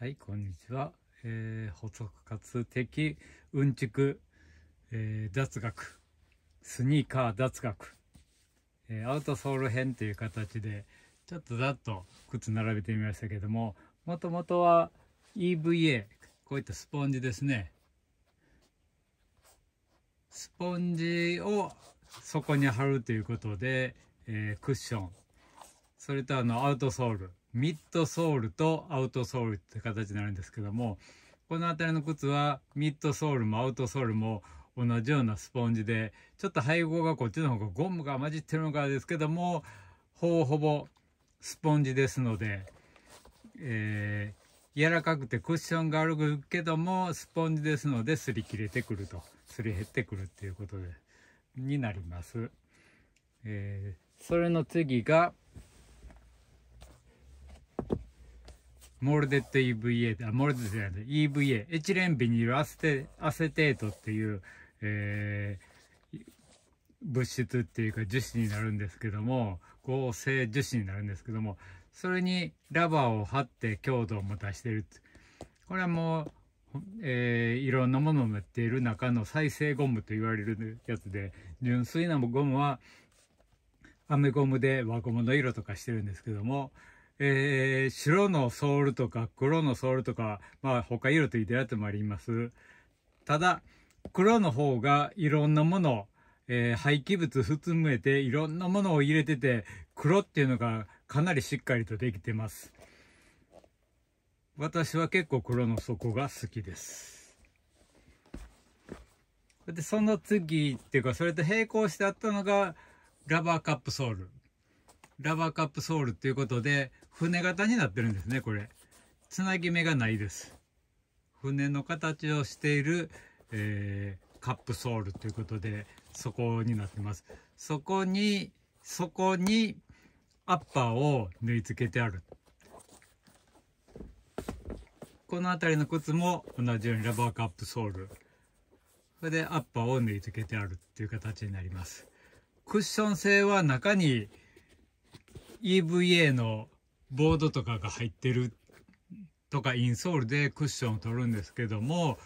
はい、こんにちは。えー、補足活つ的うんちく、えー、雑学、スニーカー雑学、えー、アウトソール編という形で、ちょっとざっと靴並べてみましたけども、もともとは EVA、こういったスポンジですね。スポンジをそこに貼るということで、えー、クッション、それとあのアウトソール、ミッドソールとアウトソールって形になるんですけどもこの辺りの靴はミッドソールもアウトソールも同じようなスポンジでちょっと配合がこっちの方がゴムが混じってるのかですけどもほぼほぼスポンジですので、えー、柔らかくてクッションがあるけどもスポンジですので擦り切れてくるとすり減ってくるっていうことでになります。えー、それの次がモルデット EVA、あ、モルデットじゃない、EVA、エチレンビニルアステアセテートっていう、えー、物質っていうか樹脂になるんですけども、合成樹脂になるんですけども、それにラバーを貼って強度を持たしてる。これはもう、えー、いろんなものを塗っている中の再生ゴムと言われるやつで、純粋なゴムは、アメゴムで輪ゴムの色とかしてるんですけども、えー、白のソールとか黒のソールとか、まあ他色といったやつもあります。ただ、黒の方がいろんなもの、えー、廃棄物含めていろんなものを入れてて、黒っていうのがかなりしっかりとできてます。私は結構黒の底が好きです。で、その次っていうか、それと並行してあったのが、ラバーカップソール。ラバーカップソールっていうことで、船型になってるんですねこれつなぎ目がないです船の形をしている、えー、カップソールということでそこになってますそこにそこにアッパーを縫い付けてあるこの辺りの靴も同じようにラバーカップソールそれでアッパーを縫い付けてあるっていう形になりますクッション性は中に EVA のボードとかが入ってるとかインソールでクッションを取るんですけども、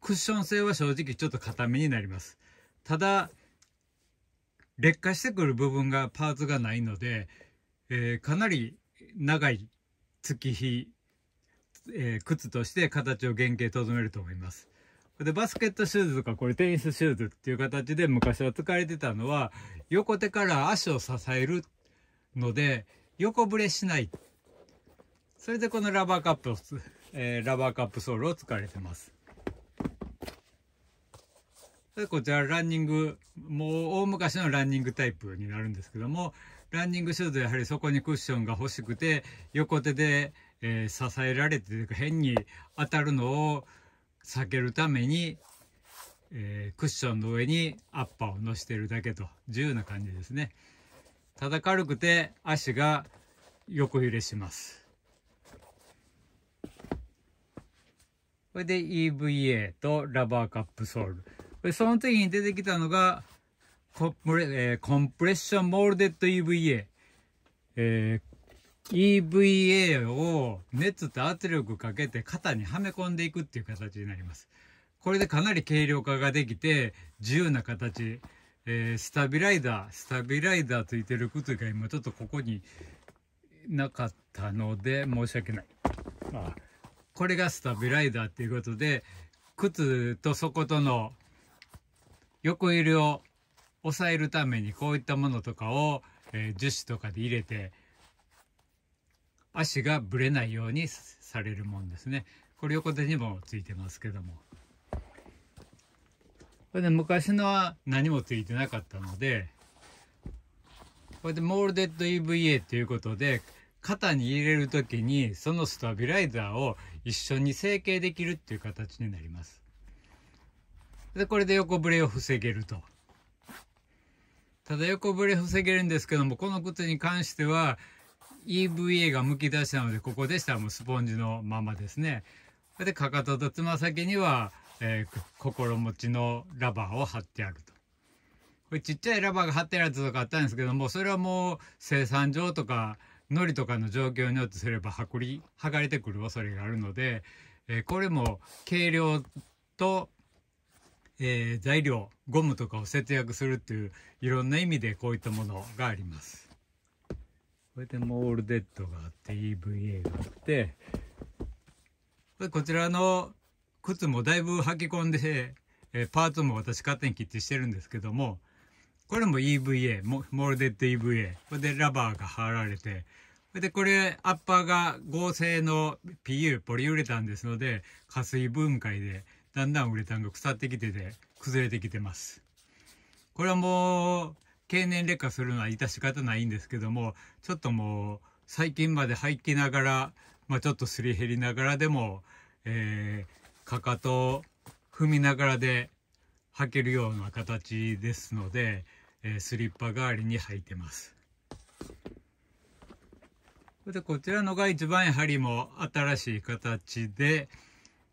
クッション性は正直ちょっと硬めになります。ただ、劣化してくる部分がパーツがないので、えー、かなり長い月日、えー、靴として形を原型とどめると思います。で、バスケットシューズとか、これテニスシューズっていう形で昔は使われてたのは、横手から足を支えるので、横ぶれしないそれでこのラバーカップを、えー、ラバーカップソールを使われてます。でこちらランニング、もう大昔のランニングタイプになるんですけども、ランニングシューズはやはりそこにクッションが欲しくて、横手で、えー、支えられてというか変に当たるのを避けるために、えー、クッションの上にアッパーを乗してるだけと自由な感じですね。ただ軽くて足が横揺れします。それで EVA とラバーカップソール。その時に出てきたのがコえー、コンプレッションモールデッド EVA。えー、EVA を熱と圧力かけて肩にはめ込んでいくっていう形になります。これでかなり軽量化ができて自由な形。えー、スタビライダー、スタビライダーついてる靴が今ちょっとここになかったので申し訳ない。ああこれがスタビライザーっていうことで靴と底との横入れを抑えるためにこういったものとかを、えー、樹脂とかで入れて足がぶれないようにされるもんですね。これ横手にもついてますけども。これで昔のは何もついてなかったので、これでモールデッド EVA ということで、肩に入れる時にそのスタビライザーを一緒に成形できるっていう形になります。で、これで横ブレを防げると。ただ横ブレ防げるんですけども、この靴に関しては EVA がむき出したので、ここでしたらもうスポンジのままですね。で、かかととつま先には、えー、心持ちのラバーを貼ってあると。これちっちゃいラバーが貼ってるやつとかあったんですけども、それはもう生産上とか、のりとかの状況によってすれば剥離剥がれてくる恐れがあるので、えー、これも軽量と、えー、材料ゴムとかを節約するっていういろんな意味でこういったものがあります。これでモールデッドがあって EVA があってこちらの靴もだいぶ履き込んで、えー、パーツも私勝手に切ってしてるんですけどもこれも EVA、モールデッド EVA。これでラバーが貼られて、で、これ、アッパーが合成の PU、ポリウレタンですので、加水分解で、だんだんウレタンが腐ってきてて、崩れてきてます。これはもう、経年劣化するのは致し方ないんですけども、ちょっともう、最近まで入きながら、まあ、ちょっとすり減りながらでも、えー、かかとを踏みながらで履けるような形ですので、えー、スリッパ代わりに履いてます。でこちらのが一番やはりも新しい形で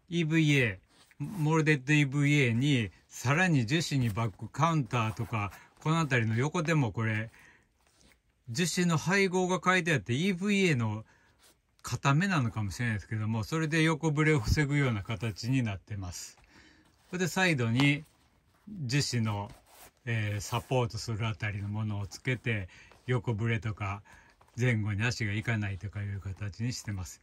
EVA モールデッド EVA にさらに樹脂にバックカウンターとかこの辺りの横でもこれ樹脂の配合が書いてあって EVA の固めなのかもしれないですけどもそれで横ブレを防ぐような形になってます。れでサイドに樹脂のえー、サポートするあたりのものをつけて横ブレとか前後に足がいかないとかいう形にしてます。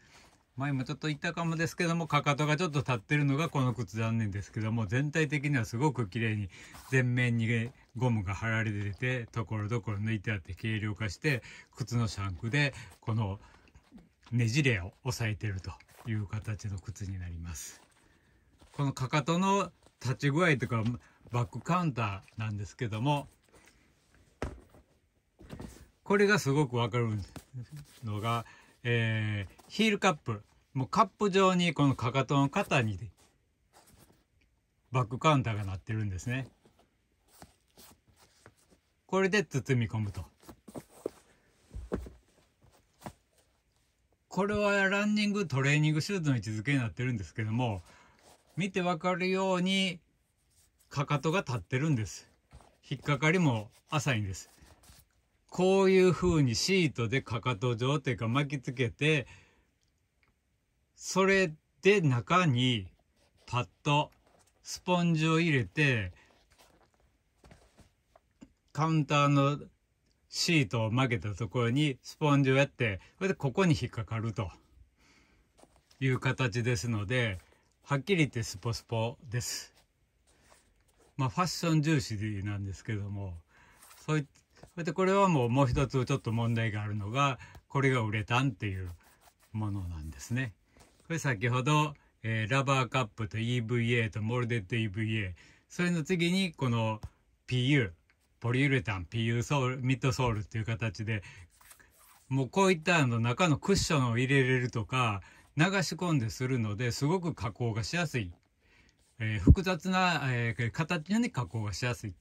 前もちょっと言ったかもですけどもかかとがちょっと立ってるのがこの靴残念ですけども全体的にはすごく綺麗に全面にゴムが張られててところどころ抜いてあって軽量化して靴のシャンクでこのねじれを押さえてるという形の靴になります。このかかとの立ち具合とかバックカウンターなんですけどもこれがすごくわかるのが、えー、ヒールカップもうカップ状にこのかかとの肩にバックカウンターがなってるんですね。これで包み込むと。これはランニングトレーニングシューズの位置づけになってるんですけども見てわかるようにかかとが立ってるんです。引っかかりも浅いんです。こういう風にシートでかかと状というか巻きつけて、それで中にパッとスポンジを入れて、カウンターのシートを曲げたところにスポンジをやって、それでここに引っかかるという形ですので、はっきり言ってスポスポです。まあ、ファッション重視なんですけどもそういそれこれはもうもう一つちょっと問題があるのがこれがウレタンっていうものなんですね。これ先ほど、えー、ラバーカップと EVA とモルデッド EVA それの次にこの PU ポリウレタン PU ソールミッドソールっていう形でもうこういったあの中のクッションを入れれるとか流し込んでするのですごく加工がしやすいえー、複雑な、えー、形に加工がしやすい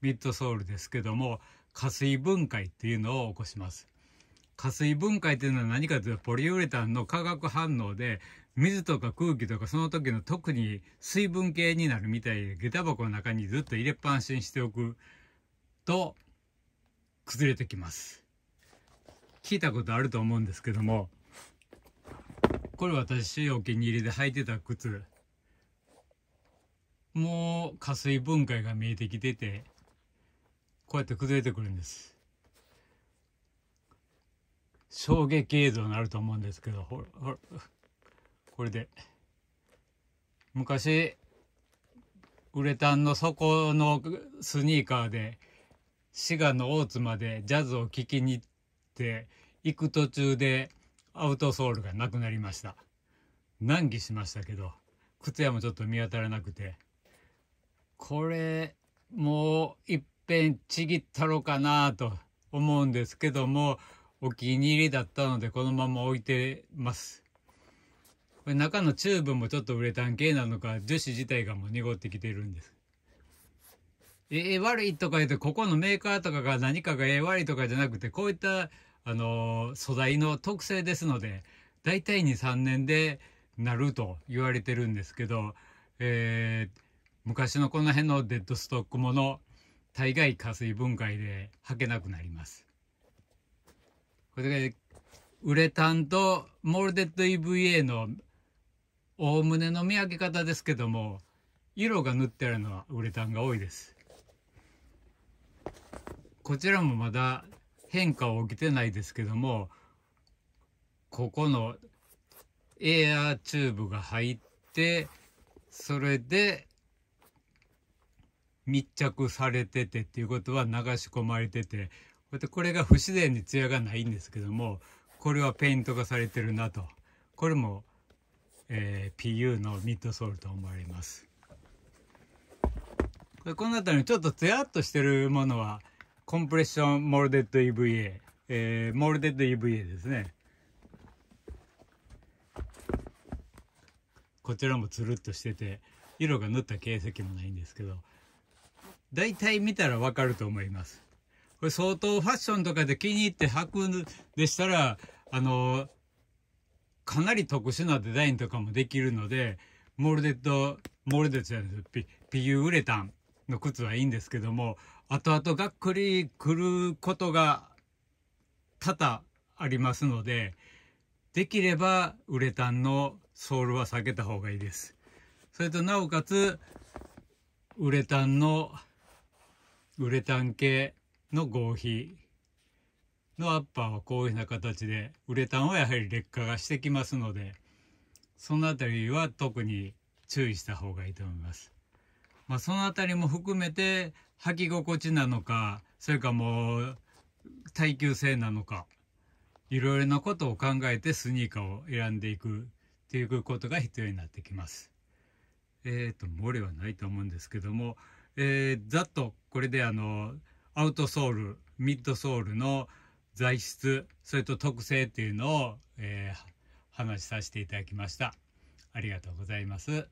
ミッドソールですけども加水分解っていうのを起こします加水分解というのは何かというとポリウレタンの化学反応で水とか空気とかその時の特に水分系になるみたいで下駄箱の中にずっと入れっぱなしにしておくと崩れてきます聞いたことあると思うんですけどもこれ私お気に入りで履いてた靴もう下水分解が見えてきててこうやって崩れてくるんです衝撃映像になると思うんですけどほらほらこれで昔ウレタンの底のスニーカーで滋賀の大津までジャズを聴きに行って行く途中でアウトソールがなくなりました難儀しましたけど靴屋もちょっと見当たらなくて。これもういっぺんちぎったろかなと思うんですけどもお気に入りだったのでこのまま置いてます。これ中のチューブもちょっとウレタン系なのか樹脂自体がもう濁ってきてるんです。ええー、悪いとか言うとここのメーカーとかが何かがええ悪いとかじゃなくてこういったあの素材の特性ですので大体23年でなると言われてるんですけどえー昔のこの辺のデッドストックもの大概下水分解で履けなくなります。これがウレタンとモルデッド EVA のおおむねの見分け方ですけども色が塗ってあるのはウレタンが多いです。こちらもまだ変化は起きてないですけどもここのエアチューブが入ってそれで密着されててっていうことは流し込まれててこれが不自然に艶がないんですけどもこれはペイントがされてるなとこれも、えー、PU のミッドソールと思われます。この辺りちょっとツヤっとしてるものはコンプレッションモルデッド EVA、えー、モルデッド EVA ですね。こちらもつるっとしてて色が塗った形跡もないんですけど大体見たらわかると思います。これ相当ファッションとかで気に入って履くんでしたら、あの、かなり特殊なデザインとかもできるので、モルデッド、モルデッドじゃないですピ。ピユウレタンの靴はいいんですけども、後々がっくりくることが多々ありますので、できればウレタンのソールは避けた方がいいです。それとなおかつ、ウレタンのウレタン系の合皮のアッパーはこういうふうな形でウレタンはやはり劣化がしてきますのでその辺りは特に注意した方がいいと思います。まあ、その辺りも含めて履き心地なのかそれかもう耐久性なのかいろいろなことを考えてスニーカーを選んでいくっていうことが必要になってきます。えっ、ー、と漏れはないと思うんですけどもえー、ざっとこれであのアウトソールミッドソールの材質それと特性っていうのを、えー、話させていただきました。ありがとうございます。